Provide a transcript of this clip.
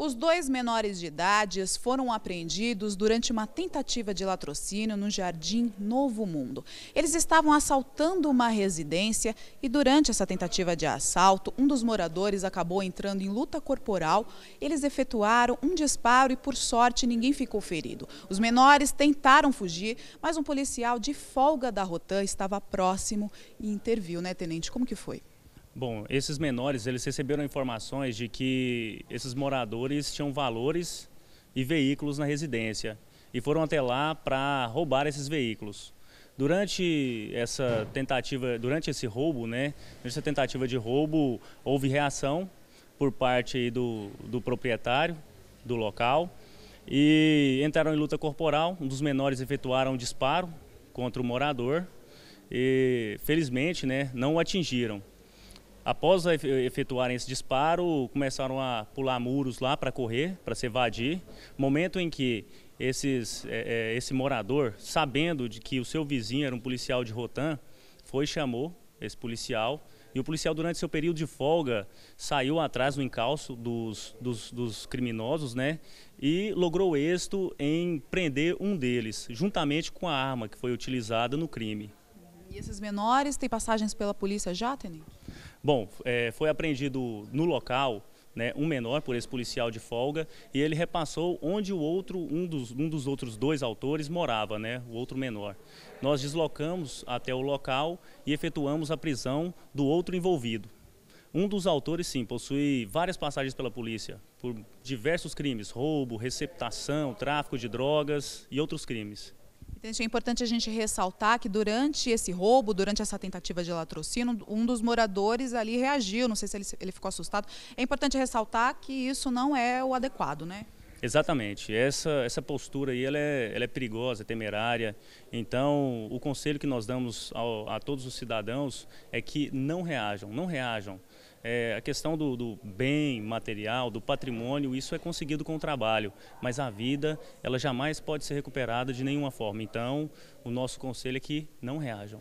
Os dois menores de idade foram apreendidos durante uma tentativa de latrocínio no Jardim Novo Mundo. Eles estavam assaltando uma residência e durante essa tentativa de assalto, um dos moradores acabou entrando em luta corporal. Eles efetuaram um disparo e por sorte ninguém ficou ferido. Os menores tentaram fugir, mas um policial de folga da Rotan estava próximo e interviu, né, tenente? Como que foi? Bom, esses menores, eles receberam informações de que esses moradores tinham valores e veículos na residência e foram até lá para roubar esses veículos. Durante essa tentativa, durante esse roubo, né, nessa tentativa de roubo, houve reação por parte do, do proprietário do local e entraram em luta corporal. Um dos menores efetuaram um disparo contra o morador e, felizmente, né, não o atingiram. Após efetuarem esse disparo, começaram a pular muros lá para correr, para se evadir. Momento em que esses, é, é, esse morador, sabendo de que o seu vizinho era um policial de Rotan, foi e chamou esse policial. E o policial, durante seu período de folga, saiu atrás do encalço dos, dos, dos criminosos, né? E logrou êxito em prender um deles, juntamente com a arma que foi utilizada no crime. E esses menores têm passagens pela polícia já, Tenente? Bom, é, foi apreendido no local né, um menor por esse policial de folga e ele repassou onde o outro, um dos, um dos outros dois autores morava, né, o outro menor. Nós deslocamos até o local e efetuamos a prisão do outro envolvido. Um dos autores, sim, possui várias passagens pela polícia por diversos crimes, roubo, receptação, tráfico de drogas e outros crimes. Então, é importante a gente ressaltar que durante esse roubo, durante essa tentativa de latrocínio, um dos moradores ali reagiu, não sei se ele, ele ficou assustado. É importante ressaltar que isso não é o adequado, né? Exatamente. Essa, essa postura aí ela é, ela é perigosa, é temerária. Então, o conselho que nós damos ao, a todos os cidadãos é que não reajam, não reajam. É, a questão do, do, bem material, do patrimônio, isso é conseguido com o trabalho, mas a vida, ela jamais pode ser recuperada de nenhuma forma. Então, o nosso conselho é que não reajam.